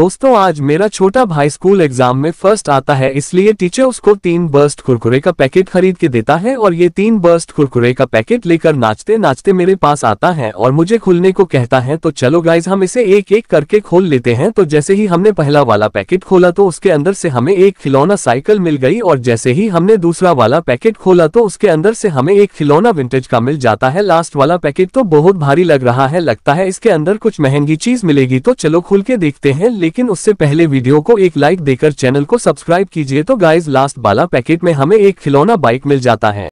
दोस्तों आज मेरा छोटा भाई स्कूल एग्जाम में फर्स्ट आता है इसलिए टीचर उसको तीन बर्स्ट कुरकुरे का पैकेट खरीद के देता है और ये तीन बर्स्ट कुरकुरे का पैकेट लेकर नाचते नाचते मेरे पास आता है और मुझे खुलने को कहता है तो चलो गाइज हम इसे एक एक करके खोल लेते हैं तो जैसे ही हमने पहला वाला पैकेट खोला तो उसके अंदर से हमें एक खिलौना साइकिल मिल गई और जैसे ही हमने दूसरा वाला पैकेट खोला तो उसके अंदर से हमें एक खिलौना विंटेज का मिल जाता है लास्ट वाला पैकेट तो बहुत भारी लग रहा है लगता है इसके अंदर कुछ महंगी चीज मिलेगी तो चलो खुल के देखते हैं लेकिन उससे पहले वीडियो को एक लाइक देकर चैनल को सब्सक्राइब कीजिए तो गाइज लास्ट बाला पैकेट में हमें एक खिलौना बाइक मिल जाता है